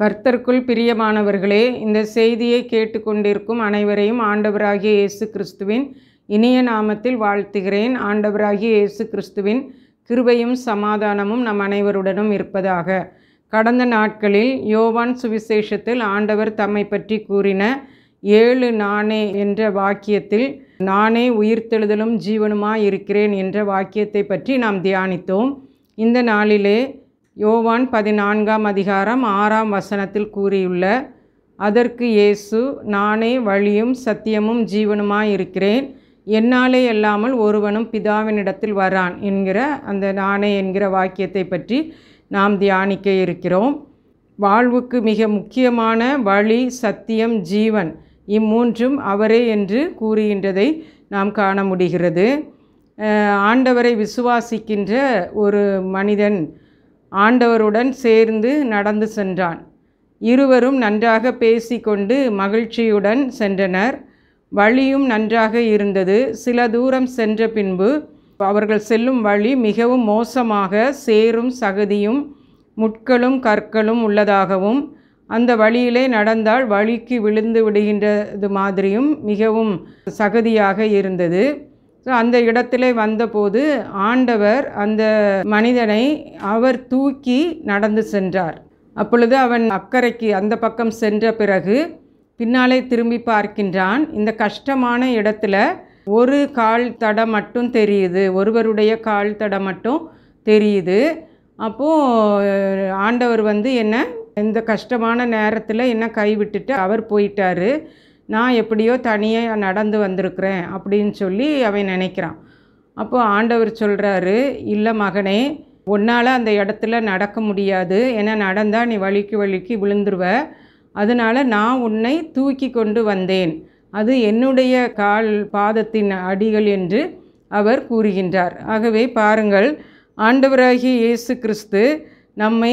கர்த்தருக்குள் பிரியமானவர்களே இந்த செய்தியை கேட்டுக்கொண்டிருக்கும் அனைவரையும் ஆண்டவராகிய இயேசு கிறிஸ்துவின் இனிய நாமத்தில் வாழ்த்துகிறேன் ஆண்டவராகிய இயேசு கிறிஸ்துவின் கிருபையும் சமாதானமும் நம் அனைவருடனும் இருப்பதாக கடந்த நாட்களில் யோவான் சுவிசேஷத்தில் ஆண்டவர் தம்மை பற்றி கூறின ஏழு நானே என்ற வாக்கியத்தில் நானே உயிர்த்தெழுதலும் ஜீவனுமாய் இருக்கிறேன் என்ற வாக்கியத்தை பற்றி நாம் தியானித்தோம் இந்த நாளிலே யோவான் பதினான்காம் அதிகாரம் ஆறாம் வசனத்தில் கூறியுள்ள அதற்கு இயேசு நானே வழியும் சத்தியமும் ஜீவனுமாய் இருக்கிறேன் என்னாலே அல்லாமல் ஒருவனும் பிதாவினிடத்தில் வரான் என்கிற அந்த நானே என்கிற வாக்கியத்தை பற்றி நாம் தியானிக்க இருக்கிறோம் வாழ்வுக்கு மிக முக்கியமான வழி சத்தியம் ஜீவன் இம்மூன்றும் அவரே என்று கூறுகின்றதை நாம் காண முடிகிறது ஆண்டவரை விசுவாசிக்கின்ற ஒரு மனிதன் ஆண்டவருடன் சேர்ந்து நடந்து சென்றான் இருவரும் நன்றாக பேசிக்கொண்டு மகிழ்ச்சியுடன் சென்றனர் வழியும் நன்றாக இருந்தது சில தூரம் சென்ற பின்பு அவர்கள் செல்லும் வழி மிகவும் மோசமாக சேரும் சகதியும் முட்களும் கற்களும் உள்ளதாகவும் அந்த வழியிலே நடந்தால் வழிக்கு விழுந்து விடுகின்றது மாதிரியும் மிகவும் சகதியாக இருந்தது ஸோ அந்த இடத்துல வந்தபோது ஆண்டவர் அந்த மனிதனை அவர் தூக்கி நடந்து சென்றார் அப்பொழுது அவன் அக்கறைக்கு அந்த பக்கம் சென்ற பிறகு பின்னாலே திரும்பி பார்க்கின்றான் இந்த கஷ்டமான இடத்துல ஒரு கால் தடம் மட்டும் தெரியுது ஒருவருடைய கால் தடம் மட்டும் தெரியுது அப்போது ஆண்டவர் வந்து என்ன இந்த கஷ்டமான நேரத்தில் என்ன கைவிட்டுட்டு அவர் போயிட்டார் நான் எப்படியோ தனியாக நடந்து வந்திருக்கிறேன் அப்படின்னு சொல்லி அவன் நினைக்கிறான் அப்போது ஆண்டவர் சொல்கிறாரு இல்லை மகனே உன்னால் அந்த இடத்துல நடக்க முடியாது ஏன்னா நடந்தால் நீ வழுக்கி வழுக்கி விழுந்துருவ அதனால் நான் உன்னை தூக்கி கொண்டு வந்தேன் அது என்னுடைய கால் பாதத்தின் அடிகள் என்று அவர் கூறுகின்றார் ஆகவே பாருங்கள் ஆண்டவராகிய இயேசு கிறிஸ்து நம்மை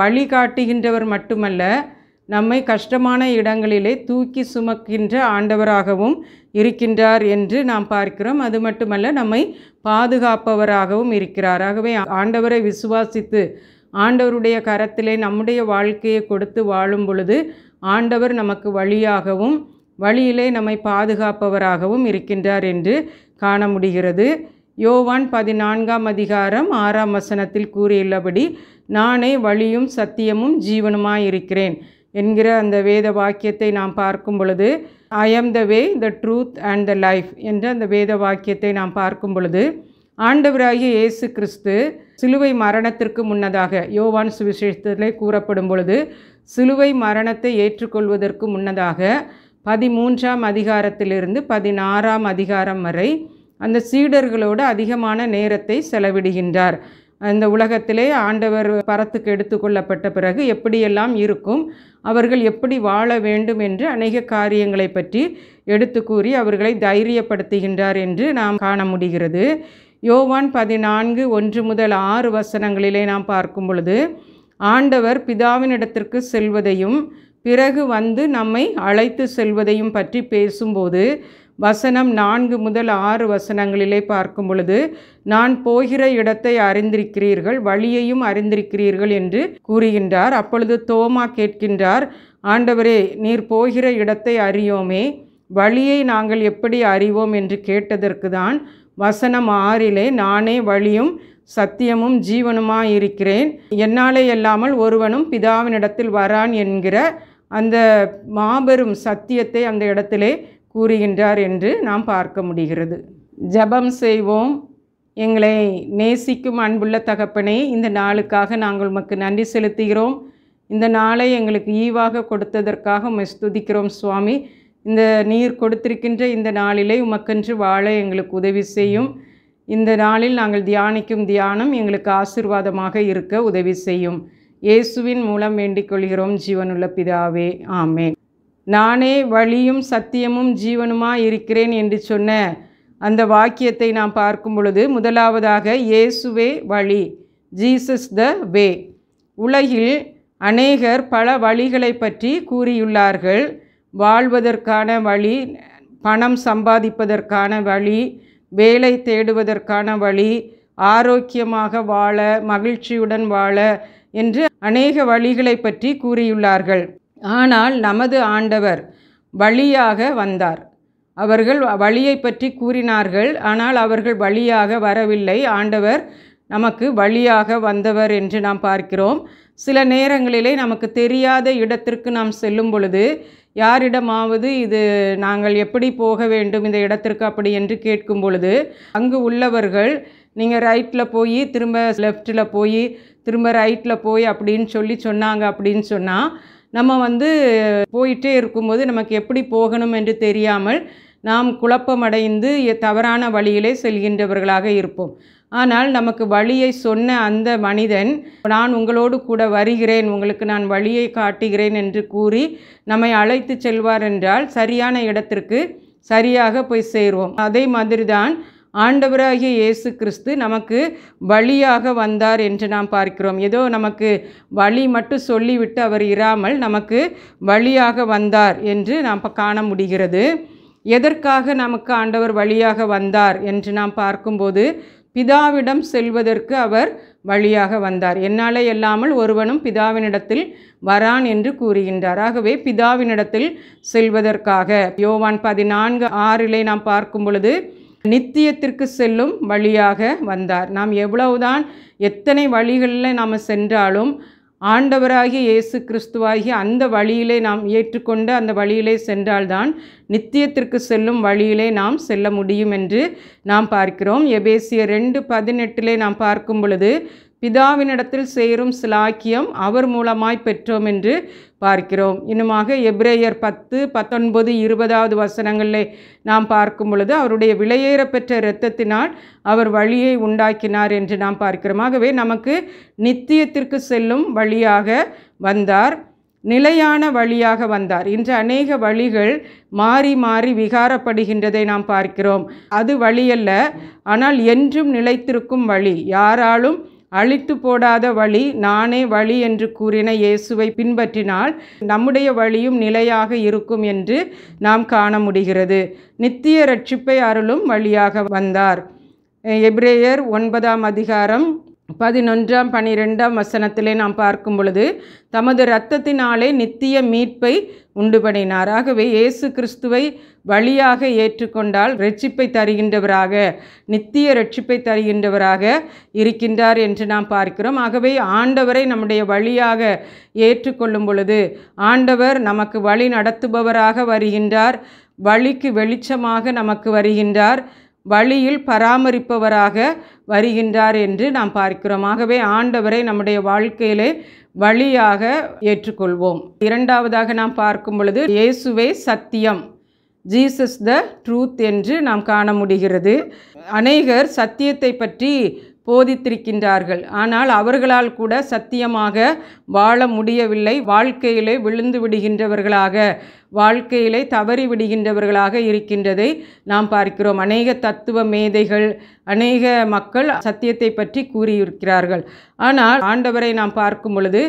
வழிகாட்டுகின்றவர் மட்டுமல்ல நம்மை கஷ்டமான இடங்களிலே தூக்கி சுமக்கின்ற ஆண்டவராகவும் இருக்கின்றார் என்று நாம் பார்க்கிறோம் அது மட்டுமல்ல நம்மை பாதுகாப்பவராகவும் இருக்கிறார் ஆகவே ஆண்டவரை விசுவாசித்து ஆண்டவருடைய கரத்திலே நம்முடைய வாழ்க்கையை கொடுத்து வாழும் பொழுது ஆண்டவர் நமக்கு வழியாகவும் வழியிலே நம்மை பாதுகாப்பவராகவும் இருக்கின்றார் என்று காண முடிகிறது யோவான் பதினான்காம் அதிகாரம் ஆறாம் வசனத்தில் கூறியுள்ளபடி நானே வழியும் சத்தியமும் ஜீவனுமாயிருக்கிறேன் என்கிற அந்த வேத வாக்கியத்தை நாம் பார்க்கும் பொழுது I am the way the truth and the life என்ற அந்த வேத வாக்கியத்தை நாம் பார்க்கும் பொழுது ஆண்டவராகிய இயேசு கிறிஸ்து சிலுவை மரணத்திற்கு முன்னதாக யோவான் சுவிசேஷத்திலே கூறப்படும் பொழுது சிலுவை மரணத்தை ஏற்றுக்கொள்வதற்கு முன்னதாக பதிமூன்றாம் அதிகாரத்திலிருந்து பதினாறாம் அதிகாரம் வரை அந்த சீடர்களோடு அதிகமான நேரத்தை செலவிடுகின்றார் இந்த உலகத்திலே ஆண்டவர் பரத்துக்கு எடுத்துக்கொள்ளப்பட்ட பிறகு எப்படியெல்லாம் இருக்கும் அவர்கள் எப்படி வாழ வேண்டும் என்று அநேக காரியங்களை பற்றி எடுத்து கூறி அவர்களை தைரியப்படுத்துகின்றார் என்று நாம் காண முடிகிறது யோவான் பதினான்கு ஒன்று முதல் ஆறு வசனங்களிலே நாம் பார்க்கும் பொழுது ஆண்டவர் பிதாவினிடத்திற்கு செல்வதையும் பிறகு வந்து நம்மை அழைத்து செல்வதையும் பற்றி பேசும்போது வசனம் நான்கு முதல் ஆறு வசனங்களிலே பார்க்கும் பொழுது நான் போகிற இடத்தை அறிந்திருக்கிறீர்கள் வழியையும் அறிந்திருக்கிறீர்கள் என்று கூறுகின்றார் அப்பொழுது தோமா கேட்கின்றார் ஆண்டவரே நீர் போகிற இடத்தை அறியோமே வழியை நாங்கள் எப்படி அறிவோம் என்று கேட்டதற்கு தான் வசனம் ஆறிலே நானே வழியும் சத்தியமும் ஜீவனுமாய் இருக்கிறேன் என்னாலே இல்லாமல் ஒருவனும் பிதாவினிடத்தில் வரான் என்கிற அந்த மாபெரும் சத்தியத்தை அந்த இடத்திலே கூறுகின்றார் என்று நாம் பார்க்க முடிகிறது ஜபம் செய்வோம் எங்களை நேசிக்கும் அன்புள்ள தகப்பனே இந்த நாளுக்காக நாங்கள் உமக்கு நன்றி செலுத்துகிறோம் இந்த நாளை எங்களுக்கு ஈவாக கொடுத்ததற்காக உம்மை ஸ்துதிக்கிறோம் சுவாமி இந்த நீர் கொடுத்திருக்கின்ற இந்த நாளிலே உமக்கன்று வாழ எங்களுக்கு உதவி செய்யும் இந்த நாளில் நாங்கள் தியானிக்கும் தியானம் எங்களுக்கு ஆசிர்வாதமாக இருக்க உதவி செய்யும் இயேசுவின் மூலம் வேண்டிக் கொள்கிறோம் ஜீவனுள்ள பிதாவே ஆமேன் நானே வழியும் சத்தியமும் ஜீவனுமா இருக்கிறேன் என்று சொன்ன அந்த வாக்கியத்தை நாம் பார்க்கும் பொழுது முதலாவதாக இயேசுவே வழி ஜீசஸ் த வே உலகில் அநேகர் பல வழிகளை பற்றி கூறியுள்ளார்கள் வாழ்வதற்கான வழி பணம் சம்பாதிப்பதற்கான வழி வேலை தேடுவதற்கான வழி ஆரோக்கியமாக வாழ மகிழ்ச்சியுடன் வாழ என்று அநேக வழிகளை பற்றி கூறியுள்ளார்கள் ஆனால் நமது ஆண்டவர் வழியாக வந்தார் அவர்கள் வழியை பற்றி கூறினார்கள் ஆனால் அவர்கள் வழியாக வரவில்லை ஆண்டவர் நமக்கு வழியாக வந்தவர் என்று நாம் பார்க்கிறோம் சில நேரங்களிலே நமக்கு தெரியாத இடத்திற்கு நாம் செல்லும் பொழுது யாரிடமாவது இது நாங்கள் எப்படி போக வேண்டும் இந்த இடத்திற்கு அப்படி என்று கேட்கும் பொழுது அங்கு உள்ளவர்கள் நீங்கள் ரைட்டில் போய் திரும்ப லெஃப்ட்டில் போய் திரும்ப ரைட்டில் போய் அப்படின்னு சொல்லி சொன்னாங்க அப்படின்னு சொன்னால் நம்ம வந்து போயிட்டே இருக்கும்போது நமக்கு எப்படி போகணும் என்று தெரியாமல் நாம் குழப்பமடைந்து தவறான வழியிலே செல்கின்றவர்களாக இருப்போம் ஆனால் நமக்கு வழியை சொன்ன அந்த மனிதன் நான் உங்களோடு கூட வருகிறேன் உங்களுக்கு நான் வழியை காட்டுகிறேன் என்று கூறி நம்மை அழைத்து செல்வார் என்றால் சரியான இடத்திற்கு சரியாக போய் சேருவோம் அதே மாதிரி தான் ஆண்டவராகிய இயேசு கிறிஸ்து நமக்கு வழியாக வந்தார் என்று நாம் பார்க்கிறோம் ஏதோ நமக்கு வழி மட்டும் சொல்லிவிட்டு அவர் இராமல் நமக்கு வழியாக வந்தார் என்று நாம் காண முடிகிறது எதற்காக நமக்கு ஆண்டவர் வழியாக வந்தார் என்று நாம் பார்க்கும்போது பிதாவிடம் செல்வதற்கு அவர் வழியாக வந்தார் என்னாலே இல்லாமல் ஒருவனும் பிதாவினிடத்தில் வரான் என்று கூறுகின்றார் ஆகவே பிதாவினிடத்தில் செல்வதற்காக யோவான் பதினான்கு ஆறிலே நாம் பார்க்கும் பொழுது நித்தியத்திற்கு செல்லும் வழியாக வந்தார் நாம் எவ்வளவுதான் எத்தனை வழிகளில் நாம் சென்றாலும் ஆண்டவராகிய இயேசு கிறிஸ்துவாகி அந்த வழியிலே நாம் ஏற்றுக்கொண்டு அந்த வழியிலே சென்றால்தான் நித்தியத்திற்கு செல்லும் வழியிலே நாம் செல்ல முடியும் என்று நாம் பார்க்கிறோம் எபேசிய ரெண்டு பதினெட்டிலே நாம் பார்க்கும் பொழுது பிதாவினிடத்தில் சேரும் சிலாக்கியம் அவர் மூலமாய் பெற்றோம் என்று பார்க்கிறோம் இன்னுமாக எப்ரேயர் பத்து பத்தொன்பது இருபதாவது வசனங்களை நாம் பார்க்கும் பொழுது அவருடைய விலையேற பெற்ற இரத்தத்தினால் அவர் வழியை உண்டாக்கினார் என்று நாம் பார்க்கிறோம் ஆகவே நமக்கு நித்தியத்திற்கு செல்லும் வழியாக வந்தார் நிலையான வழியாக வந்தார் இன்று அநேக வழிகள் மாறி மாறி விகாரப்படுகின்றதை நாம் பார்க்கிறோம் அது வழியல்ல ஆனால் என்றும் நிலைத்திருக்கும் வழி யாராலும் அழித்து போடாத வழி நானே வழி என்று கூறின இயேசுவை பின்பற்றினால் நம்முடைய வழியும் நிலையாக இருக்கும் என்று நாம் காண முடிகிறது நித்திய ரட்சிப்பை அருளும் வழியாக வந்தார் எப்ரேயர் ஒன்பதாம் அதிகாரம் பதினொன்றாம் பனிரெண்டாம் வசனத்திலே நாம் பார்க்கும் பொழுது தமது இரத்தத்தினாலே நித்திய மீட்பை உண்டு பண்ணினார் ஆகவே இயேசு கிறிஸ்துவை வழியாக ஏற்றுக்கொண்டால் ரட்சிப்பை தருகின்றவராக நித்திய ரட்சிப்பை தருகின்றவராக இருக்கின்றார் என்று நாம் பார்க்கிறோம் ஆகவே ஆண்டவரை நம்முடைய வழியாக ஏற்றுக்கொள்ளும் பொழுது ஆண்டவர் நமக்கு வழி நடத்துபவராக வருகின்றார் வழிக்கு வெளிச்சமாக நமக்கு வருகின்றார் வழியில் பராமரிப்பவராக வருகின்றார் என்று நாம் பார்க்கிறோம் ஆகவே ஆண்டவரை நம்முடைய வாழ்க்கையிலே வழியாக ஏற்றுக்கொள்வோம் இரண்டாவதாக நாம் பார்க்கும் பொழுது இயேசுவே சத்தியம் ஜீசஸ் த ட்ரூத் என்று நாம் காண முடிகிறது அநேகர் சத்தியத்தை பற்றி போதித்திருக்கின்றார்கள் ஆனால் அவர்களால் கூட சத்தியமாக வாழ முடியவில்லை வாழ்க்கையிலே விழுந்து விடுகின்றவர்களாக வாழ்க்கையிலே தவறி விடுகின்றவர்களாக இருக்கின்றதை நாம் பார்க்கிறோம் அநேக தத்துவ மேதைகள் அநேக மக்கள் சத்தியத்தை பற்றி கூறியிருக்கிறார்கள் ஆனால் ஆண்டவரை நாம் பார்க்கும் பொழுது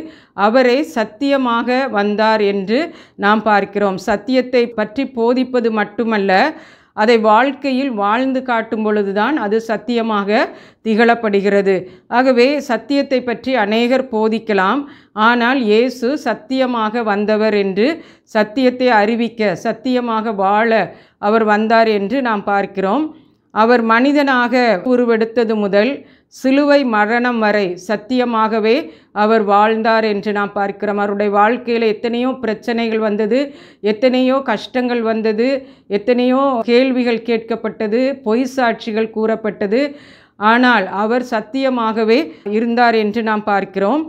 அவரே சத்தியமாக வந்தார் என்று நாம் பார்க்கிறோம் சத்தியத்தை பற்றி போதிப்பது மட்டுமல்ல அதை வாழ்க்கையில் வாழ்ந்து காட்டும் பொழுதுதான் அது சத்தியமாக திகழப்படுகிறது ஆகவே சத்தியத்தை பற்றி அநேகர் போதிக்கலாம் ஆனால் இயேசு சத்தியமாக வந்தவர் என்று சத்தியத்தை அறிவிக்க சத்தியமாக வாழ அவர் வந்தார் என்று நாம் பார்க்கிறோம் அவர் மனிதனாக உருவெடுத்தது முதல் சிலுவை மரணம் வரை சத்தியமாகவே அவர் வாழ்ந்தார் என்று நாம் பார்க்கிறோம் அவருடைய வாழ்க்கையில் எத்தனையோ பிரச்சனைகள் வந்தது எத்தனையோ கஷ்டங்கள் வந்தது எத்தனையோ கேள்விகள் கேட்கப்பட்டது பொய் சாட்சிகள் கூறப்பட்டது ஆனால் அவர் சத்தியமாகவே இருந்தார் என்று நாம் பார்க்கிறோம்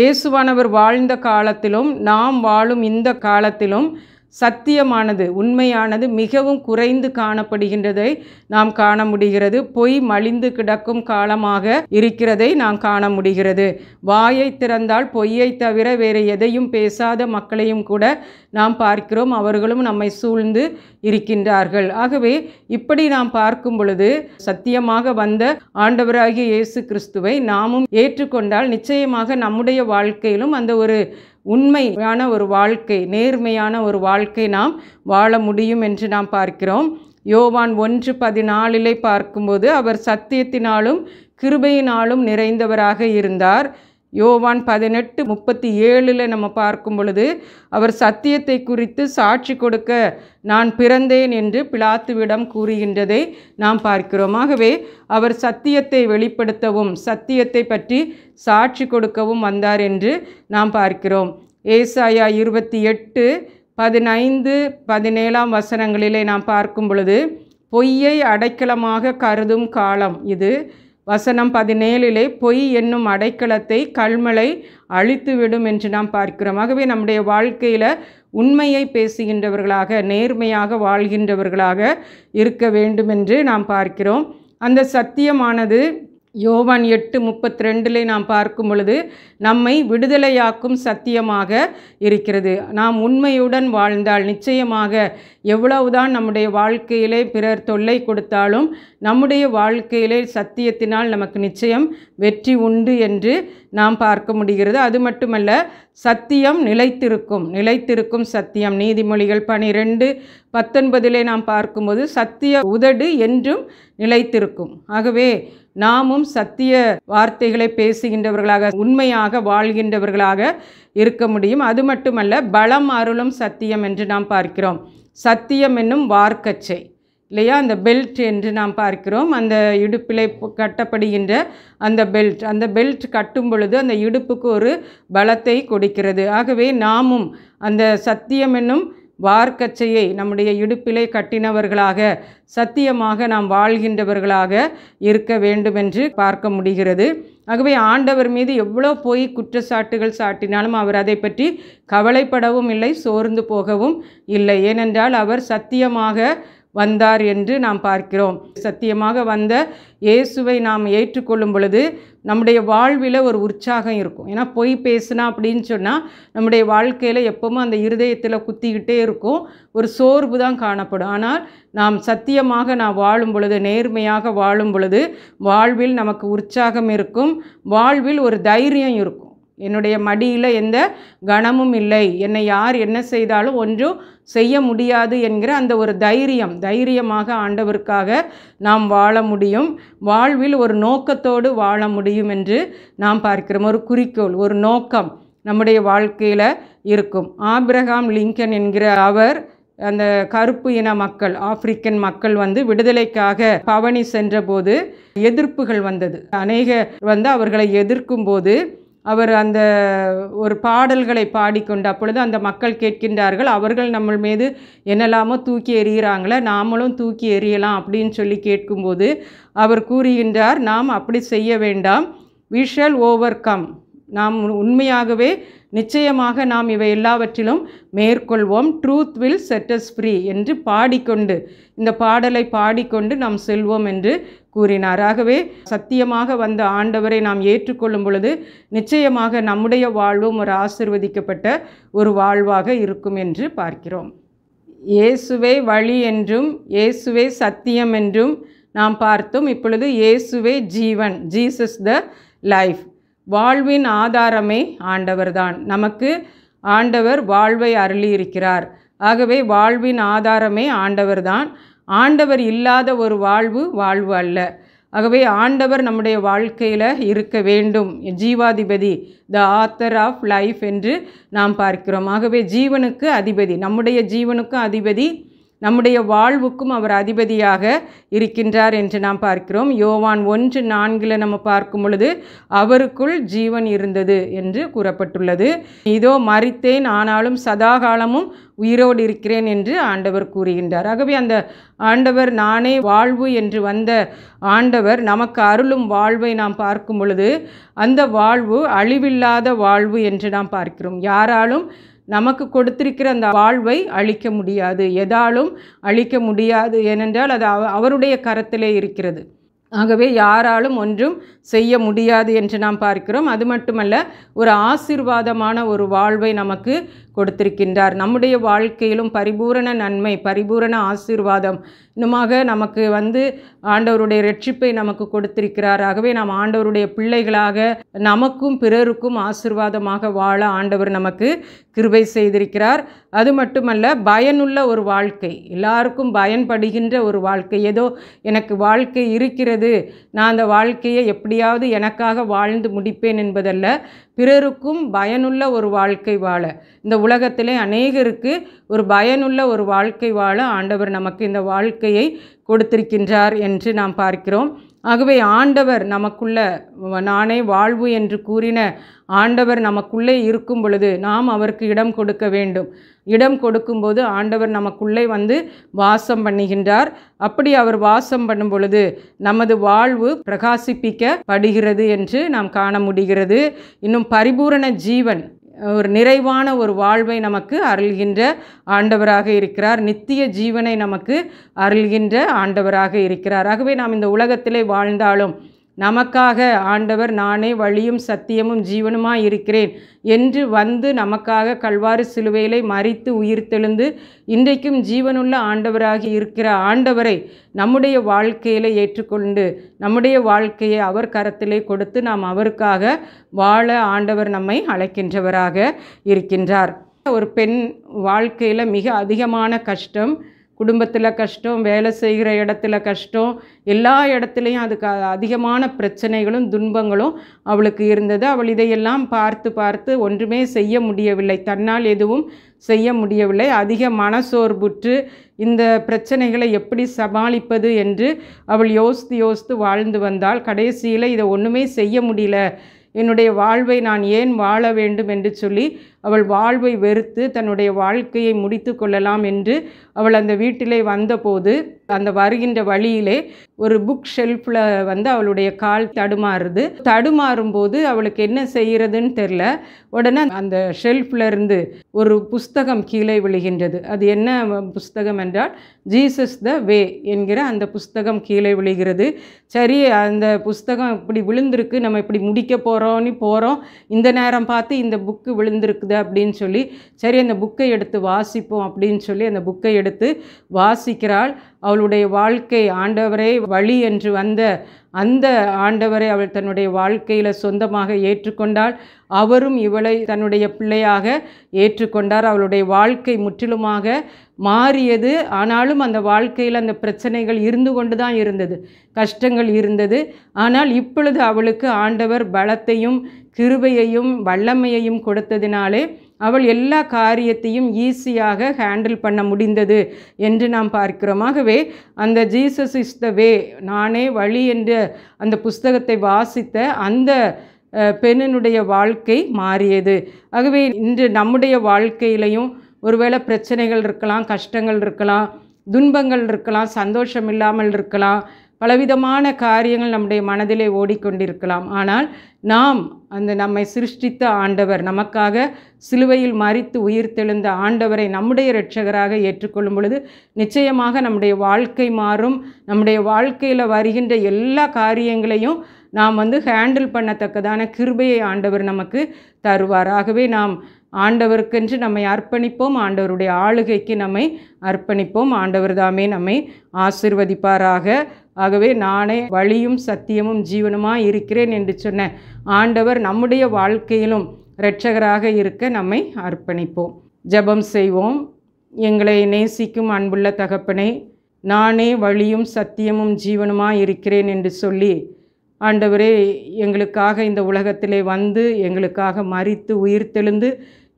இயேசுவானவர் வாழ்ந்த காலத்திலும் நாம் வாழும் இந்த காலத்திலும் சத்தியமானது உண்மையானது மிகவும் குறைந்து காணப்படுகின்றதை நாம் காண முடிகிறது பொய் மலிந்து கிடக்கும் காலமாக இருக்கிறதை நாம் காண முடிகிறது வாயை திறந்தால் பொய்யை தவிர வேறு எதையும் பேசாத மக்களையும் கூட நாம் பார்க்கிறோம் அவர்களும் நம்மை சூழ்ந்து இருக்கின்றார்கள் ஆகவே இப்படி நாம் பார்க்கும் பொழுது சத்தியமாக வந்த ஆண்டவராகிய இயேசு கிறிஸ்துவை நாமும் ஏற்றுக்கொண்டால் நிச்சயமாக நம்முடைய வாழ்க்கையிலும் அந்த ஒரு உண்மையான ஒரு வாழ்க்கை நேர்மையான ஒரு வாழ்க்கை நாம் வாழ முடியும் என்று நாம் பார்க்கிறோம் யோவான் ஒன்று பதினாலிலே பார்க்கும்போது அவர் சத்தியத்தினாலும் கிருபையினாலும் நிறைந்தவராக இருந்தார் யோவான் பதினெட்டு முப்பத்தி ஏழில் நம்ம பார்க்கும் பொழுது அவர் சத்தியத்தை குறித்து சாட்சி கொடுக்க நான் பிறந்தேன் என்று பிளாத்துவிடம் கூறுகின்றதை நாம் பார்க்கிறோம் ஆகவே அவர் சத்தியத்தை வெளிப்படுத்தவும் சத்தியத்தை பற்றி சாட்சி கொடுக்கவும் வந்தார் என்று நாம் பார்க்கிறோம் ஏசாயா இருபத்தி எட்டு பதினைந்து பதினேழாம் வசனங்களிலே நாம் பார்க்கும் பொழுது பொய்யை அடைக்கலமாக கருதும் காலம் இது வசனம் பதினேழிலே பொய் என்னும் அடைக்கலத்தை கல்மலை அழித்துவிடும் என்று நாம் பார்க்கிறோம் ஆகவே நம்முடைய வாழ்க்கையில் உண்மையை பேசுகின்றவர்களாக நேர்மையாக வாழ்கின்றவர்களாக இருக்க வேண்டும் என்று நாம் பார்க்கிறோம் அந்த சத்தியமானது யோவான் எட்டு முப்பத்தி ரெண்டில் நாம் பார்க்கும் பொழுது நம்மை விடுதலையாக்கும் சத்தியமாக இருக்கிறது நாம் உண்மையுடன் வாழ்ந்தால் நிச்சயமாக எவ்வளவுதான் நம்முடைய வாழ்க்கையிலே பிறர் தொல்லை கொடுத்தாலும் நம்முடைய வாழ்க்கையிலே சத்தியத்தினால் நமக்கு நிச்சயம் வெற்றி உண்டு என்று நாம் பார்க்க முடிகிறது அது மட்டுமல்ல சத்தியம் நிலைத்திருக்கும் நிலைத்திருக்கும் சத்தியம் நீதிமொழிகள் பனிரெண்டு பத்தொன்பதிலே நாம் பார்க்கும்போது சத்திய உதடு என்றும் நிலைத்திருக்கும் ஆகவே நாமும் சத்திய வார்த்தைகளை பேசுகின்றவர்களாக உண்மையாக வாழ்கின்றவர்களாக இருக்க முடியும் அது மட்டுமல்ல பலம் அருளும் சத்தியம் என்று நாம் பார்க்கிறோம் சத்தியம் என்னும் வார்க்கச்சை இல்லையா அந்த பெல்ட் என்று நாம் பார்க்கிறோம் அந்த இடுப்பிலை கட்டப்படுகின்ற அந்த பெல்ட் அந்த பெல்ட் கட்டும் பொழுது அந்த இடுப்புக்கு ஒரு பலத்தை கொடுக்கிறது ஆகவே நாமும் அந்த சத்தியம் என்னும் வார்க்கச்சையை நம்முடைய இடுப்பிலே கட்டினவர்களாக சத்தியமாக நாம் வாழ்கின்றவர்களாக இருக்க வேண்டும் என்று பார்க்க முடிகிறது ஆகவே ஆண்டவர் மீது எவ்வளோ போய் குற்றச்சாட்டுகள் சாட்டினாலும் அவர் அதை பற்றி கவலைப்படவும் இல்லை சோர்ந்து போகவும் இல்லை ஏனென்றால் அவர் சத்தியமாக வந்தார் என்று நாம் பார்க்கிறோம் சத்தியமாக வந்த இயேசுவை நாம் ஏற்றுக்கொள்ளும் பொழுது நம்முடைய வாழ்வில் ஒரு உற்சாகம் இருக்கும் ஏன்னா பொய் பேசுனா அப்படின்னு சொன்னால் நம்முடைய வாழ்க்கையில் எப்பவுமே அந்த இருதயத்தில் குத்திக்கிட்டே இருக்கும் ஒரு சோர்வு தான் காணப்படும் ஆனால் நாம் சத்தியமாக நாம் வாழும் பொழுது நேர்மையாக வாழும் பொழுது வாழ்வில் நமக்கு உற்சாகம் இருக்கும் வாழ்வில் ஒரு தைரியம் இருக்கும் என்னுடைய மடியில் எந்த கனமும் இல்லை என்னை யார் என்ன செய்தாலும் ஒன்றும் செய்ய முடியாது என்கிற அந்த ஒரு தைரியம் தைரியமாக ஆண்டவருக்காக நாம் வாழ முடியும் வாழ்வில் ஒரு நோக்கத்தோடு வாழ முடியும் என்று நாம் பார்க்கிறோம் ஒரு குறிக்கோள் ஒரு நோக்கம் நம்முடைய வாழ்க்கையில் இருக்கும் ஆப்ரஹாம் லிங்கன் என்கிற அவர் அந்த கருப்பு இன மக்கள் ஆப்பிரிக்கன் மக்கள் வந்து விடுதலைக்காக பவனி சென்றபோது எதிர்ப்புகள் வந்தது அநேக வந்து அவர்களை எதிர்க்கும் போது அவர் அந்த ஒரு பாடல்களை பாடிக்கொண்டு அப்பொழுது அந்த மக்கள் கேட்கின்றார்கள் அவர்கள் நம்ம மீது என்னெல்லாமோ தூக்கி எறிகிறாங்களே நாமளும் தூக்கி எறியலாம் அப்படின்னு சொல்லி கேட்கும்போது அவர் கூறுகின்றார் நாம் அப்படி செய்ய வேண்டாம் விஷல் ஓவர் கம் நாம் உண்மையாகவே நிச்சயமாக நாம் இவை எல்லாவற்றிலும் மேற்கொள்வோம் ட்ரூத் வில் செட்டஸ் ஃப்ரீ என்று பாடிக்கொண்டு இந்த பாடலை பாடிக்கொண்டு நாம் செல்வோம் என்று கூறினார் ஆகவே சத்தியமாக வந்த ஆண்டவரை நாம் ஏற்றுக்கொள்ளும் பொழுது நிச்சயமாக நம்முடைய வாழ்வும் ஒரு ஆசிர்வதிக்கப்பட்ட ஒரு வாழ்வாக இருக்கும் என்று பார்க்கிறோம் இயேசுவே வழி என்றும் இயேசுவே சத்தியம் என்றும் நாம் பார்த்தோம் இப்பொழுது இயேசுவே ஜீவன் ஜீசஸ் த லைஃப் வாழ்வின் ஆதாரமே ஆண்டவர்தான் நமக்கு ஆண்டவர் வாழ்வை அருளியிருக்கிறார் ஆகவே வாழ்வின் ஆதாரமே ஆண்டவர்தான் ஆண்டவர் இல்லாத ஒரு வாழ்வு வாழ்வு அல்ல ஆகவே ஆண்டவர் நம்முடைய வாழ்க்கையில் இருக்க வேண்டும் ஜீவாதிபதி த ஆத்தர் ஆஃப் லைஃப் என்று நாம் பார்க்கிறோம் ஆகவே ஜீவனுக்கு அதிபதி நம்முடைய ஜீவனுக்கும் அதிபதி நம்முடைய வாழ்வுக்கும் அவர் அதிபதியாக இருக்கின்றார் என்று நாம் பார்க்கிறோம் யோவான் ஒன்று நான்கில் நம்ம பார்க்கும் பொழுது அவருக்குள் ஜீவன் இருந்தது என்று கூறப்பட்டுள்ளது இதோ மறித்தேன் ஆனாலும் சதா காலமும் உயிரோடு இருக்கிறேன் என்று ஆண்டவர் கூறுகின்றார் ஆகவே அந்த ஆண்டவர் நானே வாழ்வு என்று வந்த ஆண்டவர் நமக்கு அருளும் வாழ்வை நாம் பார்க்கும் பொழுது அந்த வாழ்வு அழிவில்லாத வாழ்வு என்று நாம் பார்க்கிறோம் யாராலும் நமக்கு கொடுத்திருக்கிற அந்த வாழ்வை அழிக்க முடியாது எதாலும் அழிக்க முடியாது ஏனென்றால் அது அவருடைய கரத்திலே இருக்கிறது ஆகவே யாராலும் ஒன்றும் செய்ய முடியாது என்று நாம் பார்க்கிறோம் அது மட்டுமல்ல ஒரு ஆசிர்வாதமான ஒரு வாழ்வை நமக்கு கொடுத்திருக்கின்றார் நம்முடைய வாழ்க்கையிலும் பரிபூரண நன்மை பரிபூரண ஆசீர்வாதம் இன்னுமாக நமக்கு வந்து ஆண்டவருடைய ரட்சிப்பை நமக்கு கொடுத்திருக்கிறார் ஆகவே நாம் ஆண்டவருடைய பிள்ளைகளாக நமக்கும் பிறருக்கும் ஆசிர்வாதமாக வாழ ஆண்டவர் நமக்கு கிருபை செய்திருக்கிறார் அது மட்டுமல்ல பயனுள்ள ஒரு வாழ்க்கை எல்லாருக்கும் பயன்படுகின்ற ஒரு வாழ்க்கை ஏதோ எனக்கு வாழ்க்கை இருக்கிறது கிடைத்தது நான் அந்த வாழ்க்கையை எப்படியாவது எனக்காக வாழ்ந்து முடிப்பேன் என்பதல்ல பிறருக்கும் பயனுள்ள ஒரு வாழ்க்கை வாழ இந்த உலகத்திலே அநேகருக்கு ஒரு பயனுள்ள ஒரு வாழ்க்கை வாழ ஆண்டவர் நமக்கு இந்த வாழ்க்கையை கொடுத்திருக்கின்றார் என்று நாம் பார்க்கிறோம் ஆகவே ஆண்டவர் நமக்குள்ள நானே வாழ்வு என்று கூறின ஆண்டவர் நமக்குள்ளே இருக்கும் பொழுது நாம் அவருக்கு இடம் கொடுக்க வேண்டும் இடம் கொடுக்கும்போது ஆண்டவர் நமக்குள்ளே வந்து வாசம் பண்ணுகின்றார் அப்படி அவர் வாசம் பண்ணும் பொழுது நமது வாழ்வு பிரகாசிப்பிக்கப்படுகிறது என்று நாம் காண முடிகிறது இன்னும் பரிபூரண ஜீவன் ஒரு நிறைவான ஒரு வாழ்வை நமக்கு அருள்கின்ற ஆண்டவராக இருக்கிறார் நித்திய ஜீவனை நமக்கு அருள்கின்ற ஆண்டவராக இருக்கிறார் ஆகவே நாம் இந்த உலகத்திலே வாழ்ந்தாலும் நமக்காக ஆண்டவர் நானே வழியும் சத்தியமும் ஜீவனுமாக இருக்கிறேன் என்று வந்து நமக்காக கல்வாறு சிலுவையிலே மறித்து உயிர்த்தெழுந்து இன்றைக்கும் ஜீவனுள்ள ஆண்டவராகி இருக்கிற ஆண்டவரை நம்முடைய வாழ்க்கையில் ஏற்றுக்கொண்டு நம்முடைய வாழ்க்கையை அவர் கரத்திலே கொடுத்து நாம் அவருக்காக வாழ ஆண்டவர் நம்மை அழைக்கின்றவராக இருக்கின்றார் ஒரு பெண் வாழ்க்கையில் மிக அதிகமான கஷ்டம் குடும்பத்தில் கஷ்டம் வேலை செய்கிற இடத்துல கஷ்டம் எல்லா இடத்துலையும் அதுக்கு அதிகமான பிரச்சனைகளும் துன்பங்களும் அவளுக்கு இருந்தது அவள் இதையெல்லாம் பார்த்து பார்த்து ஒன்றுமே செய்ய முடியவில்லை தன்னால் எதுவும் செய்ய முடியவில்லை அதிக மனசோர்புற்று இந்த பிரச்சனைகளை எப்படி சமாளிப்பது என்று அவள் யோசித்து யோசித்து வாழ்ந்து வந்தால் கடைசியில் இதை ஒன்றுமே செய்ய முடியல என்னுடைய வாழ்வை நான் ஏன் வாழ வேண்டும் என்று சொல்லி அவள் வாழ்வை வெறுத்து தன்னுடைய வாழ்க்கையை முடித்து கொள்ளலாம் என்று அவள் அந்த வீட்டிலே வந்தபோது அந்த வருகின்ற வழியிலே ஒரு புக் ஷெல்ஃபில் வந்து அவளுடைய கால் தடுமாறுது தடுமாறும்போது அவளுக்கு என்ன செய்கிறதுன்னு தெரில உடனே அந்த ஷெல்ஃபில் இருந்து ஒரு புஸ்தகம் கீழே விழுகின்றது அது என்ன புஸ்தகம் என்றால் ஜீசஸ் த வே என்கிற அந்த புஸ்தகம் கீழே விழுகிறது சரி அந்த புஸ்தகம் இப்படி விழுந்திருக்கு நம்ம இப்படி முடிக்க போகிறோன்னு போகிறோம் இந்த நேரம் பார்த்து இந்த புக்கு விழுந்திருக்கு போகுது அப்படின்னு சொல்லி சரி அந்த புக்கை எடுத்து வாசிப்போம் அப்படின்னு சொல்லி அந்த புக்கை எடுத்து வாசிக்கிறாள் அவளுடைய வாழ்க்கை ஆண்டவரே வழி என்று வந்த அந்த ஆண்டவரை அவள் தன்னுடைய வாழ்க்கையில் சொந்தமாக ஏற்றுக்கொண்டாள் அவரும் இவளை தன்னுடைய பிள்ளையாக ஏற்றுக்கொண்டார் அவளுடைய வாழ்க்கை முற்றிலுமாக மாறியது ஆனாலும் அந்த வாழ்க்கையில் அந்த பிரச்சனைகள் இருந்து கொண்டு தான் இருந்தது கஷ்டங்கள் இருந்தது ஆனால் இப்பொழுது அவளுக்கு ஆண்டவர் பலத்தையும் கிருபையையும் வல்லமையையும் கொடுத்ததினாலே அவள் எல்லா காரியத்தையும் ஈஸியாக ஹேண்டில் பண்ண முடிந்தது என்று நாம் பார்க்கிறோம் ஆகவே அந்த ஜீசஸ் இஸ் த வே நானே வழி என்ற அந்த புஸ்தகத்தை வாசித்த அந்த பெண்ணினுடைய வாழ்க்கை மாறியது ஆகவே இன்று நம்முடைய வாழ்க்கையிலையும் ஒருவேளை பிரச்சனைகள் இருக்கலாம் கஷ்டங்கள் இருக்கலாம் துன்பங்கள் இருக்கலாம் சந்தோஷம் இல்லாமல் இருக்கலாம் பலவிதமான காரியங்கள் நம்முடைய மனதிலே ஓடிக்கொண்டிருக்கலாம் ஆனால் நாம் அந்த நம்மை சிருஷ்டித்த ஆண்டவர் நமக்காக சிலுவையில் மறித்து உயிர்த்தெழுந்த ஆண்டவரை நம்முடைய இரட்சகராக ஏற்றுக்கொள்ளும் பொழுது நிச்சயமாக நம்முடைய வாழ்க்கை மாறும் நம்முடைய வாழ்க்கையில் வருகின்ற எல்லா காரியங்களையும் நாம் வந்து ஹேண்டில் பண்ணத்தக்கதான கிருபையை ஆண்டவர் நமக்கு தருவார் ஆகவே நாம் ஆண்டவருக்கென்று நம்மை அர்ப்பணிப்போம் ஆண்டவருடைய ஆளுகைக்கு நம்மை அர்ப்பணிப்போம் ஆண்டவர் தாமே நம்மை ஆசிர்வதிப்பாராக ஆகவே நானே வழியும் சத்தியமும் ஜீவனுமா இருக்கிறேன் என்று சொன்ன ஆண்டவர் நம்முடைய வாழ்க்கையிலும் இரட்சகராக இருக்க நம்மை அர்ப்பணிப்போம் ஜபம் செய்வோம் எங்களை நேசிக்கும் அன்புள்ள தகப்பனே நானே வழியும் சத்தியமும் ஜீவனுமா இருக்கிறேன் என்று சொல்லி ஆண்டவரே எங்களுக்காக இந்த உலகத்திலே வந்து எங்களுக்காக மறித்து உயிர் தெழுந்து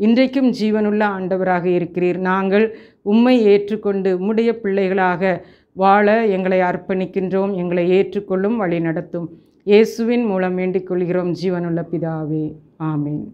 இன்றைக்கும் ஜீவனுள்ள ஆண்டவராக இருக்கிறீர் நாங்கள் உம்மை ஏற்றுக்கொண்டு உம்முடைய பிள்ளைகளாக வாழ எங்களை அர்ப்பணிக்கின்றோம் எங்களை ஏற்றுக்கொள்ளும் வழி நடத்தும் இயேசுவின் மூலம் வேண்டிக் கொள்கிறோம் ஜீவனுள்ள பிதாவே ஆமீன்